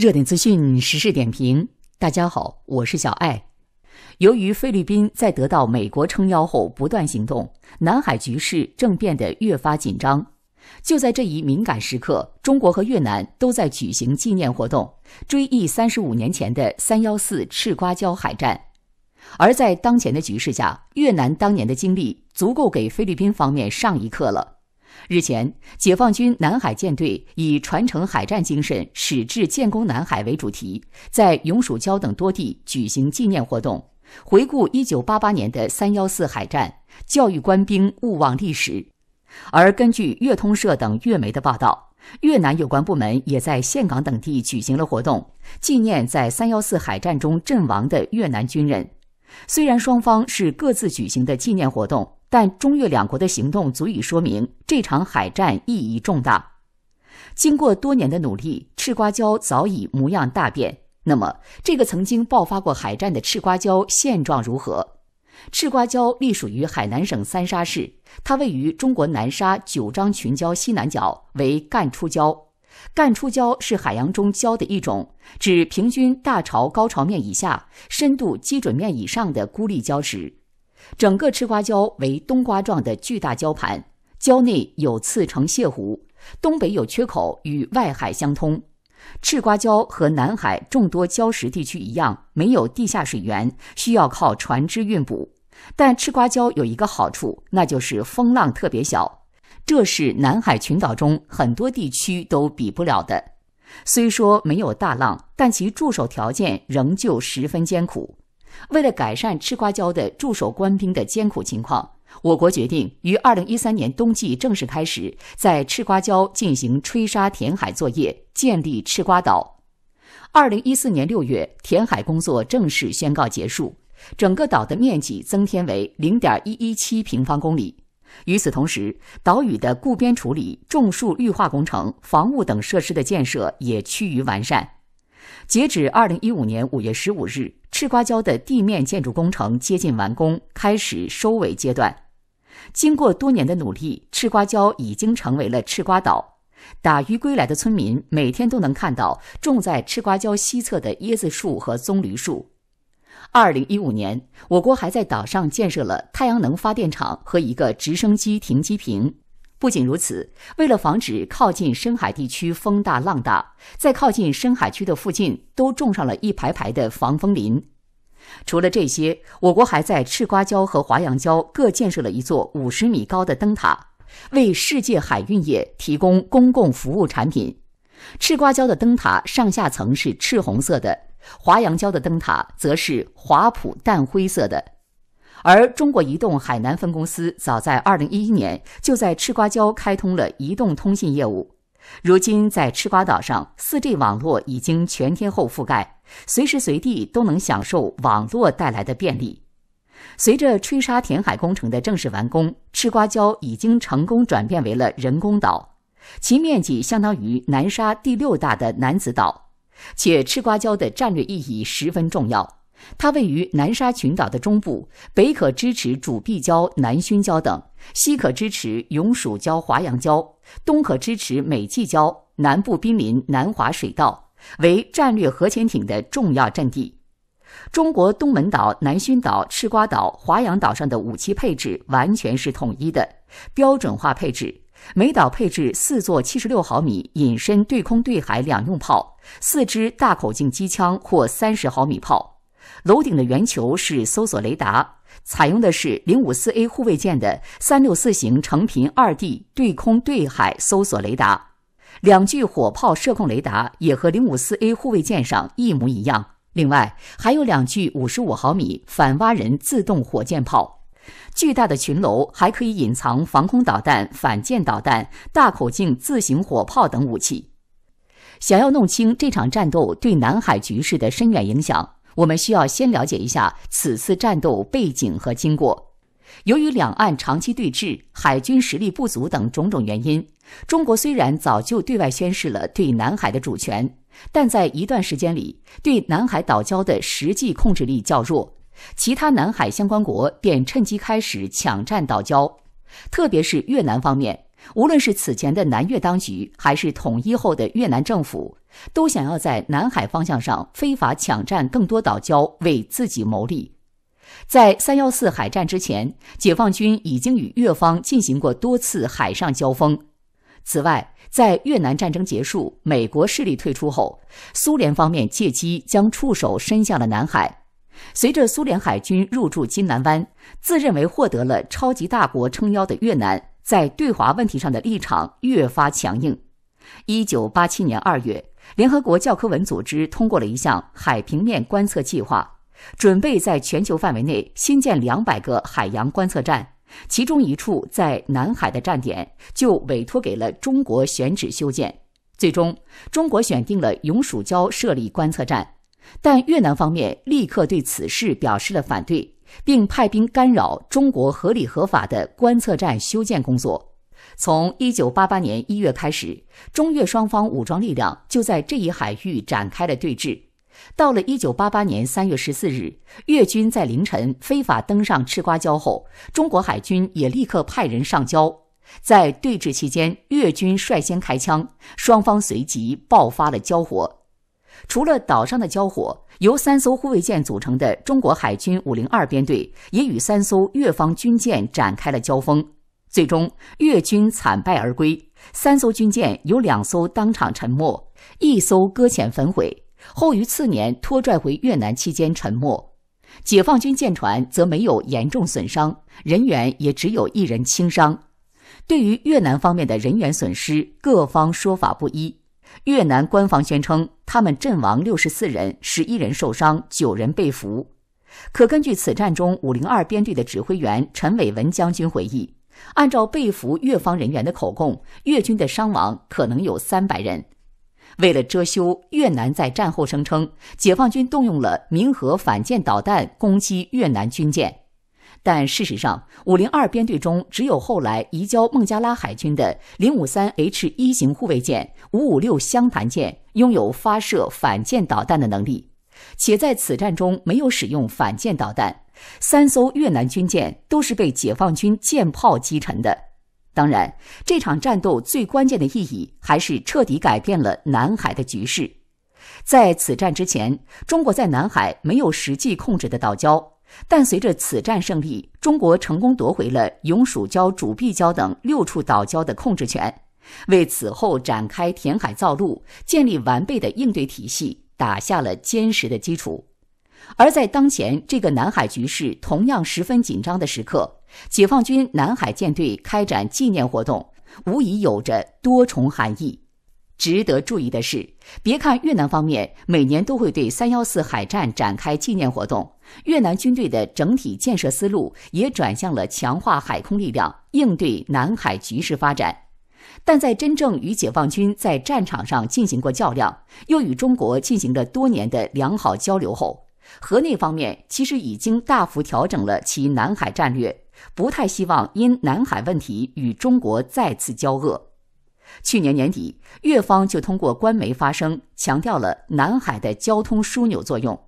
热点资讯、时事点评，大家好，我是小艾。由于菲律宾在得到美国撑腰后不断行动，南海局势正变得越发紧张。就在这一敏感时刻，中国和越南都在举行纪念活动，追忆三十五年前的三幺四赤瓜礁海战。而在当前的局势下，越南当年的经历足够给菲律宾方面上一课了。日前，解放军南海舰队以传承海战精神、矢志建功南海为主题，在永暑礁等多地举行纪念活动，回顾1988年的三幺四海战，教育官兵勿忘历史。而根据越通社等越媒的报道，越南有关部门也在岘港等地举行了活动，纪念在三幺四海战中阵亡的越南军人。虽然双方是各自举行的纪念活动，但中越两国的行动足以说明这场海战意义重大。经过多年的努力，赤瓜礁早已模样大变。那么，这个曾经爆发过海战的赤瓜礁现状如何？赤瓜礁隶属于海南省三沙市，它位于中国南沙九章群礁西南角，为干出礁。干出礁是海洋中礁的一种，指平均大潮高潮面以下、深度基准面以上的孤立礁石。整个赤瓜礁为冬瓜状的巨大礁盘，礁内有次呈泻湖，东北有缺口与外海相通。赤瓜礁和南海众多礁石地区一样，没有地下水源，需要靠船只运补。但赤瓜礁有一个好处，那就是风浪特别小。这是南海群岛中很多地区都比不了的。虽说没有大浪，但其驻守条件仍旧十分艰苦。为了改善赤瓜礁的驻守官兵的艰苦情况，我国决定于二零一三年冬季正式开始在赤瓜礁进行吹沙填海作业，建立赤瓜岛。二零一四年六月，填海工作正式宣告结束，整个岛的面积增添为零点一一七平方公里。与此同时，岛屿的固边处理、种树绿化工程、防务等设施的建设也趋于完善。截止二零一五年五月十五日，赤瓜礁的地面建筑工程接近完工，开始收尾阶段。经过多年的努力，赤瓜礁已经成为了赤瓜岛。打渔归来的村民每天都能看到种在赤瓜礁西侧的椰子树和棕榈树。二零一五年，我国还在岛上建设了太阳能发电厂和一个直升机停机坪。不仅如此，为了防止靠近深海地区风大浪大，在靠近深海区的附近都种上了一排排的防风林。除了这些，我国还在赤瓜礁和华阳礁各建设了一座五十米高的灯塔，为世界海运业提供公共服务产品。赤瓜礁的灯塔上下层是赤红色的。华阳礁的灯塔则是华普淡灰色的，而中国移动海南分公司早在二零一一年就在赤瓜礁开通了移动通信业务。如今，在赤瓜岛上，4G 网络已经全天候覆盖，随时随地都能享受网络带来的便利。随着吹沙填海工程的正式完工，赤瓜礁已经成功转变为了人工岛，其面积相当于南沙第六大的南子岛。且赤瓜礁的战略意义十分重要，它位于南沙群岛的中部，北可支持主壁礁、南薰礁等，西可支持永暑礁、华阳礁，东可支持美济礁，南部濒临南华水道，为战略核潜艇的重要阵地。中国东门岛、南薰岛、赤瓜岛、华阳岛上的武器配置完全是统一的标准化配置。每岛配置四座七十六毫米隐身对空对海两用炮，四支大口径机枪或三十毫米炮。楼顶的圆球是搜索雷达，采用的是零五四 A 护卫舰的三六四型成频二 D 对空对海搜索雷达。两具火炮射控雷达也和零五四 A 护卫舰上一模一样。另外还有两具五十五毫米反蛙人自动火箭炮。巨大的群楼还可以隐藏防空导弹、反舰导弹、大口径自行火炮等武器。想要弄清这场战斗对南海局势的深远影响，我们需要先了解一下此次战斗背景和经过。由于两岸长期对峙、海军实力不足等种种原因，中国虽然早就对外宣示了对南海的主权，但在一段时间里，对南海岛礁的实际控制力较弱。其他南海相关国便趁机开始抢占岛礁，特别是越南方面，无论是此前的南越当局，还是统一后的越南政府，都想要在南海方向上非法抢占更多岛礁，为自己谋利。在三幺四海战之前，解放军已经与越方进行过多次海上交锋。此外，在越南战争结束、美国势力退出后，苏联方面借机将触手伸向了南海。随着苏联海军入驻金南湾，自认为获得了超级大国撑腰的越南，在对华问题上的立场越发强硬。1987年2月，联合国教科文组织通过了一项海平面观测计划，准备在全球范围内新建200个海洋观测站，其中一处在南海的站点就委托给了中国选址修建。最终，中国选定了永暑礁设立观测站。但越南方面立刻对此事表示了反对，并派兵干扰中国合理合法的观测站修建工作。从一九八八年一月开始，中越双方武装力量就在这一海域展开了对峙。到了一九八八年三月十四日，越军在凌晨非法登上赤瓜礁后，中国海军也立刻派人上礁。在对峙期间，越军率先开枪，双方随即爆发了交火。除了岛上的交火，由三艘护卫舰组成的中国海军五零二编队也与三艘越方军舰展开了交锋，最终越军惨败而归。三艘军舰有两艘当场沉没，一艘搁浅焚毁，后于次年拖拽回越南期间沉没。解放军舰船则没有严重损伤，人员也只有一人轻伤。对于越南方面的人员损失，各方说法不一。越南官方宣称，他们阵亡六十四人，十一人受伤，九人被俘。可根据此战中五零二编队的指挥员陈伟文将军回忆，按照被俘越方人员的口供，越军的伤亡可能有三百人。为了遮羞，越南在战后声称，解放军动用了民和反舰导弹攻击越南军舰。但事实上，五零二编队中只有后来移交孟加拉海军的零五三 H 一型护卫舰五五六湘潭舰拥有发射反舰导弹的能力，且在此战中没有使用反舰导弹。三艘越南军舰都是被解放军舰炮击沉的。当然，这场战斗最关键的意义还是彻底改变了南海的局势。在此战之前，中国在南海没有实际控制的岛礁。但随着此战胜利，中国成功夺回了永暑礁、主碧礁等六处岛礁的控制权，为此后展开填海造陆、建立完备的应对体系打下了坚实的基础。而在当前这个南海局势同样十分紧张的时刻，解放军南海舰队开展纪念活动，无疑有着多重含义。值得注意的是，别看越南方面每年都会对三幺四海战展开纪念活动，越南军队的整体建设思路也转向了强化海空力量，应对南海局势发展。但在真正与解放军在战场上进行过较量，又与中国进行了多年的良好交流后，河内方面其实已经大幅调整了其南海战略，不太希望因南海问题与中国再次交恶。去年年底，越方就通过官媒发声，强调了南海的交通枢纽作用，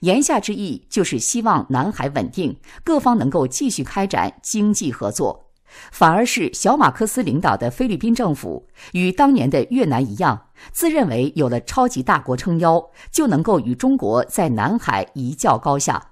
言下之意就是希望南海稳定，各方能够继续开展经济合作。反而是小马克思领导的菲律宾政府，与当年的越南一样，自认为有了超级大国撑腰，就能够与中国在南海一较高下。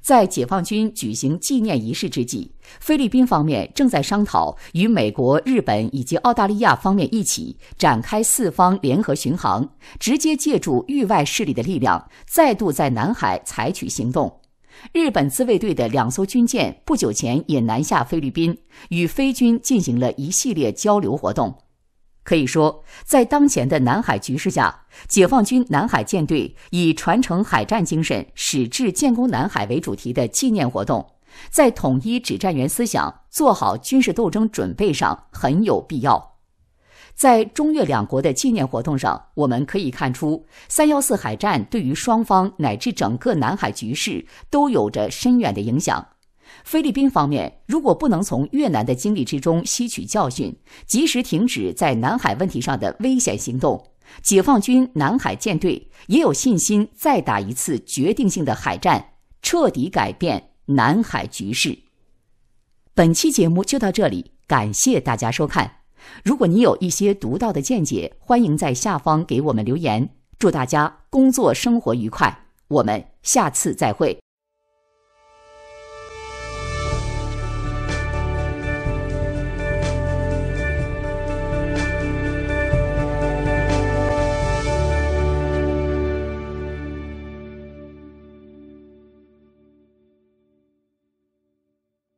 在解放军举行纪念仪式之际，菲律宾方面正在商讨与美国、日本以及澳大利亚方面一起展开四方联合巡航，直接借助域外势力的力量，再度在南海采取行动。日本自卫队的两艘军舰不久前也南下菲律宾，与菲军进行了一系列交流活动。可以说，在当前的南海局势下，解放军南海舰队以传承海战精神、矢志建功南海为主题的纪念活动，在统一指战员思想、做好军事斗争准备上很有必要。在中越两国的纪念活动上，我们可以看出，三幺四海战对于双方乃至整个南海局势都有着深远的影响。菲律宾方面如果不能从越南的经历之中吸取教训，及时停止在南海问题上的危险行动，解放军南海舰队也有信心再打一次决定性的海战，彻底改变南海局势。本期节目就到这里，感谢大家收看。如果你有一些独到的见解，欢迎在下方给我们留言。祝大家工作生活愉快，我们下次再会。